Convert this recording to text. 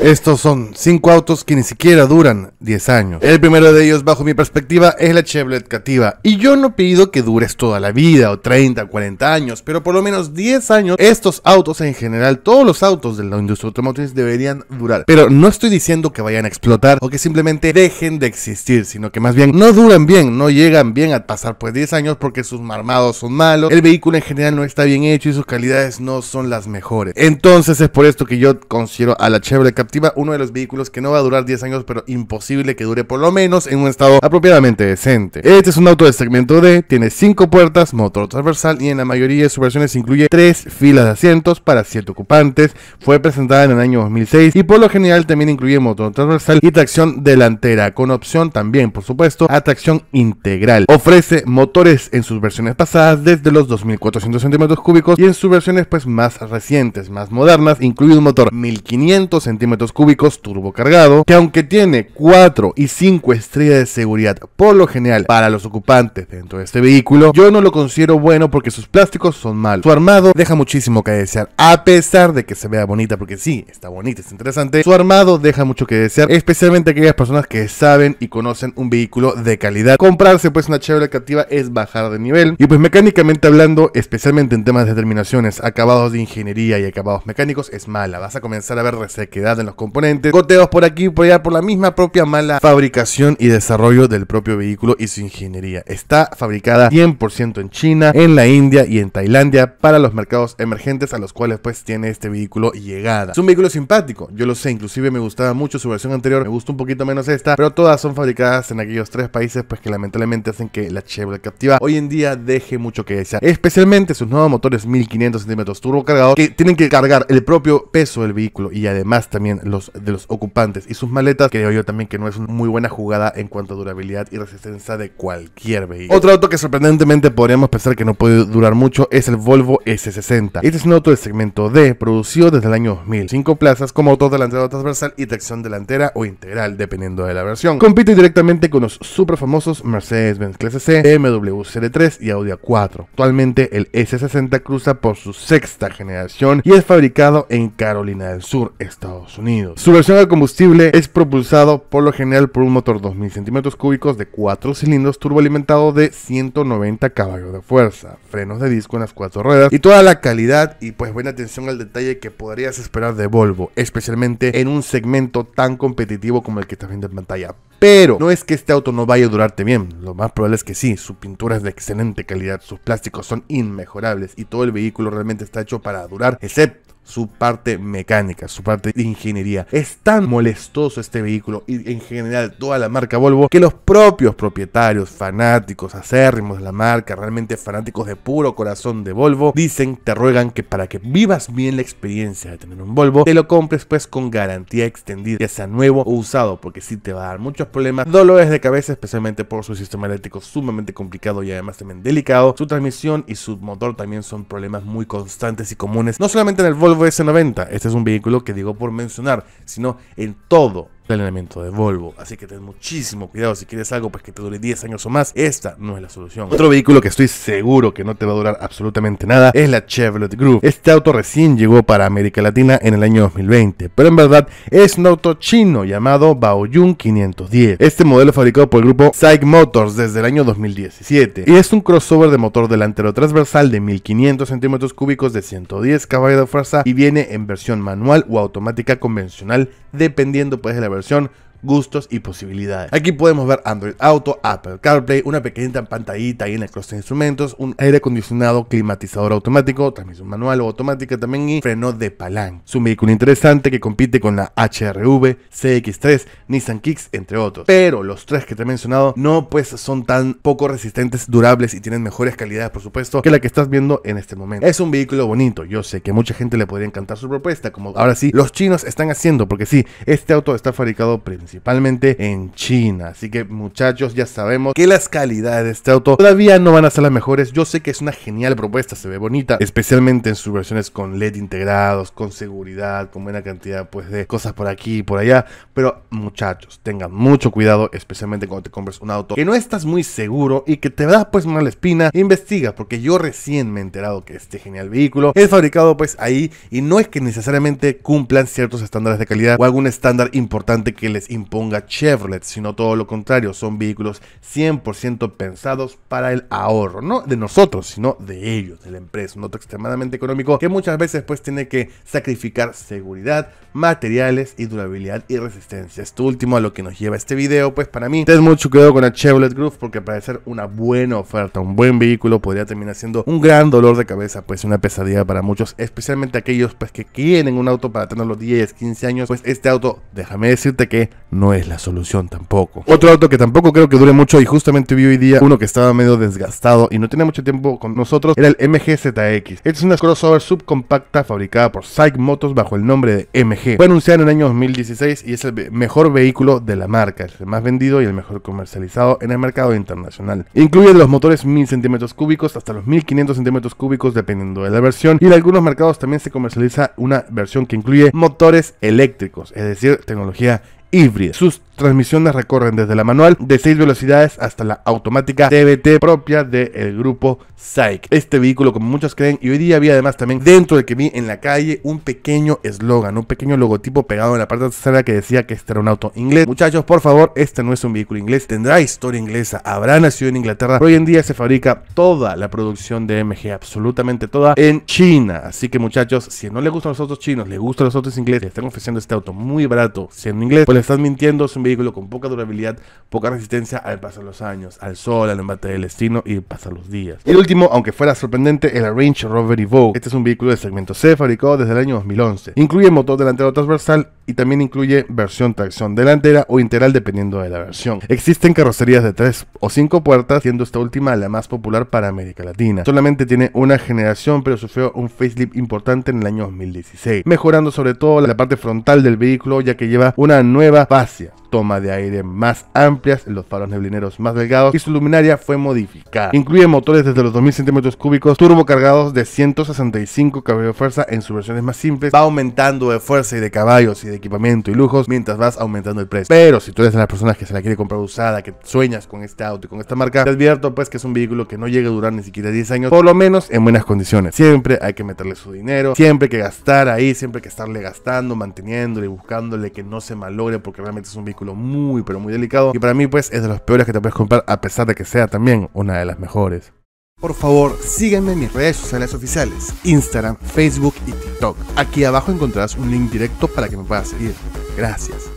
Estos son cinco autos que ni siquiera duran 10 años. El primero de ellos, bajo mi perspectiva, es la Chevrolet Cativa. Y yo no pido que dures toda la vida, o 30, 40 años, pero por lo menos 10 años, estos autos en general, todos los autos de la industria automotriz deberían durar. Pero no estoy diciendo que vayan a explotar o que simplemente dejen de existir, sino que más bien no duran bien, no llegan bien a pasar pues 10 años porque sus marmados son malos, el vehículo en general no está bien hecho y sus calidades no son las mejores. Entonces es por esto que yo considero a la Chevrolet Cativa uno de los vehículos que no va a durar 10 años, pero imposible que dure por lo menos en un estado apropiadamente decente. Este es un auto de segmento D, tiene 5 puertas, motor transversal y en la mayoría de sus versiones incluye 3 filas de asientos para 7 ocupantes. Fue presentada en el año 2006 y por lo general también incluye motor transversal y tracción delantera, con opción también, por supuesto, a tracción integral. Ofrece motores en sus versiones pasadas desde los 2400 centímetros cúbicos y en sus versiones pues más recientes, más modernas, incluye un motor 1500 centímetros cúbicos cúbicos turbocargado, que aunque tiene 4 y 5 estrellas de seguridad por lo general para los ocupantes dentro de este vehículo, yo no lo considero bueno porque sus plásticos son malos. Su armado deja muchísimo que desear, a pesar de que se vea bonita, porque sí, está bonita, es interesante, su armado deja mucho que desear, especialmente aquellas personas que saben y conocen un vehículo de calidad. Comprarse pues una Chevrolet Captiva es bajar de nivel y pues mecánicamente hablando, especialmente en temas de terminaciones, acabados de ingeniería y acabados mecánicos, es mala. Vas a comenzar a ver resequedad en componentes, goteos por aquí y por allá por la misma propia mala fabricación y desarrollo del propio vehículo y su ingeniería. Está fabricada 100% en China, en la India y en Tailandia para los mercados emergentes a los cuales pues tiene este vehículo llegada. Es un vehículo simpático, yo lo sé, inclusive me gustaba mucho su versión anterior, me gusta un poquito menos esta, pero todas son fabricadas en aquellos tres países pues que lamentablemente hacen que la Chevrolet Captiva hoy en día deje mucho que desear, especialmente sus nuevos motores 1500 centímetros turbo cargados que tienen que cargar el propio peso del vehículo y además también de los ocupantes y sus maletas, creo yo también que no es una muy buena jugada en cuanto a durabilidad y resistencia de cualquier vehículo. Otro auto que sorprendentemente podríamos pensar que no puede durar mucho es el Volvo S60. Este es un auto del segmento D, producido desde el año 2000, cinco plazas como auto delantero transversal y tracción delantera o integral, dependiendo de la versión. Compite directamente con los super famosos Mercedes-Benz Clase C, BMW Serie 3 y Audi A4. Actualmente el S60 cruza por su sexta generación y es fabricado en Carolina del Sur, Estados Unidos. Su versión de combustible es propulsado por lo general por un motor 2000 centímetros cúbicos de 4 cilindros turboalimentado de 190 caballos de fuerza, frenos de disco en las cuatro ruedas y toda la calidad y pues buena atención al detalle que podrías esperar de Volvo, especialmente en un segmento tan competitivo como el que está viendo en pantalla. Pero no es que este auto no vaya a durarte bien, lo más probable es que sí, su pintura es de excelente calidad, sus plásticos son inmejorables y todo el vehículo realmente está hecho para durar, excepto su parte mecánica, su parte de ingeniería. Es tan molestoso este vehículo y en general toda la marca Volvo que los propios propietarios, fanáticos, acérrimos de la marca, realmente fanáticos de puro corazón de Volvo, dicen, te ruegan que para que vivas bien la experiencia de tener un Volvo, te lo compres pues con garantía extendida, ya sea nuevo o usado, porque sí te va a dar muchos problemas, dolores de cabeza, especialmente por su sistema eléctrico sumamente complicado y además también delicado. Su transmisión y su motor también son problemas muy constantes y comunes, no solamente en el Volvo S90, este es un vehículo que digo por mencionar, sino en todo el de Volvo. Así que ten muchísimo cuidado si quieres algo pues que te dure 10 años o más. Esta no es la solución. Otro vehículo que estoy seguro que no te va a durar absolutamente nada es la Chevrolet Group. Este auto recién llegó para América Latina en el año 2020, pero en verdad es un auto chino llamado Baoyun 510. Este modelo es fabricado por el grupo Psych Motors desde el año 2017 y es un crossover de motor delantero transversal de 1500 centímetros cúbicos de 110 caballos de fuerza y viene en versión manual o automática convencional dependiendo pues de la versión versión gustos y posibilidades. Aquí podemos ver Android Auto, Apple CarPlay, una pequeña pantallita ahí en el cross de instrumentos, un aire acondicionado, climatizador automático, transmisión manual o automática también y freno de palanca. Es un vehículo interesante que compite con la HRV, CX3, Nissan Kicks, entre otros. Pero los tres que te he mencionado no pues son tan poco resistentes, durables y tienen mejores calidades por supuesto que la que estás viendo en este momento. Es un vehículo bonito, yo sé que mucha gente le podría encantar su propuesta, como ahora sí, los chinos están haciendo, porque sí, este auto está fabricado principalmente principalmente en China. Así que muchachos, ya sabemos que las calidades de este auto todavía no van a ser las mejores. Yo sé que es una genial propuesta, se ve bonita, especialmente en sus versiones con LED integrados, con seguridad, con buena cantidad pues de cosas por aquí y por allá. Pero muchachos, tengan mucho cuidado, especialmente cuando te compres un auto que no estás muy seguro y que te da pues mala espina. Investiga, porque yo recién me he enterado que este genial vehículo es fabricado pues ahí y no es que necesariamente cumplan ciertos estándares de calidad o algún estándar importante que les imponga Chevrolet, sino todo lo contrario, son vehículos 100% pensados para el ahorro, no de nosotros, sino de ellos, de la empresa, un auto extremadamente económico que muchas veces pues tiene que sacrificar seguridad, materiales y durabilidad y resistencia. Esto último a lo que nos lleva este video, pues para mí, es mucho cuidado con la Chevrolet Groove porque para ser una buena oferta, un buen vehículo podría terminar siendo un gran dolor de cabeza, pues una pesadilla para muchos, especialmente aquellos pues que quieren un auto para tener los 10, 15 años, pues este auto, déjame decirte que no es la solución tampoco. Otro auto que tampoco creo que dure mucho y justamente vi hoy día uno que estaba medio desgastado y no tenía mucho tiempo con nosotros era el MGZX. Esta es una crossover subcompacta fabricada por Psych Motors bajo el nombre de MG. Fue anunciada en el año 2016 y es el mejor vehículo de la marca, el más vendido y el mejor comercializado en el mercado internacional. Incluye los motores 1000 centímetros cúbicos hasta los 1500 centímetros cúbicos dependiendo de la versión y en algunos mercados también se comercializa una versión que incluye motores eléctricos, es decir, tecnología Ivry, sus transmisiones recorren desde la manual de 6 velocidades hasta la automática TBT propia del grupo SAIC. Este vehículo, como muchos creen, y hoy día había además también dentro de que vi en la calle un pequeño eslogan, un pequeño logotipo pegado en la parte trasera que decía que este era un auto inglés. Muchachos, por favor, este no es un vehículo inglés, tendrá historia inglesa, habrá nacido en Inglaterra, hoy en día se fabrica toda la producción de MG, absolutamente toda, en China. Así que muchachos, si no le gustan los autos chinos, le gustan los autos ingleses, le están ofreciendo este auto muy barato siendo inglés, pues le estás mintiendo, es un vehículo con poca durabilidad, poca resistencia al pasar los años, al sol, al embate del destino y pasar los días. El último, aunque fuera sorprendente, el Range Rover Evoque. Este es un vehículo de segmento C fabricado desde el año 2011. Incluye motor delantero transversal y también incluye versión tracción delantera o integral dependiendo de la versión. Existen carrocerías de 3 o 5 puertas, siendo esta última la más popular para América Latina. Solamente tiene una generación, pero sufrió un facelift importante en el año 2016, mejorando sobre todo la parte frontal del vehículo ya que lleva una nueva fascia toma de aire más amplias, los faros neblineros más delgados y su luminaria fue modificada. Incluye motores desde los 2000 centímetros cúbicos cargados de 165 caballos de fuerza en sus versiones más simples. Va aumentando de fuerza y de caballos y de equipamiento y lujos mientras vas aumentando el precio. Pero si tú eres de las personas que se la quiere comprar usada, que sueñas con este auto y con esta marca, te advierto pues que es un vehículo que no llega a durar ni siquiera 10 años, por lo menos en buenas condiciones. Siempre hay que meterle su dinero, siempre hay que gastar ahí, siempre hay que estarle gastando, manteniéndole, buscándole que no se malogre porque realmente es un vehículo muy, pero muy delicado. Y para mí, pues, es de los peores que te puedes comprar, a pesar de que sea también una de las mejores. Por favor, sígueme en mis redes sociales oficiales, Instagram, Facebook y TikTok. Aquí abajo encontrarás un link directo para que me puedas seguir. Gracias.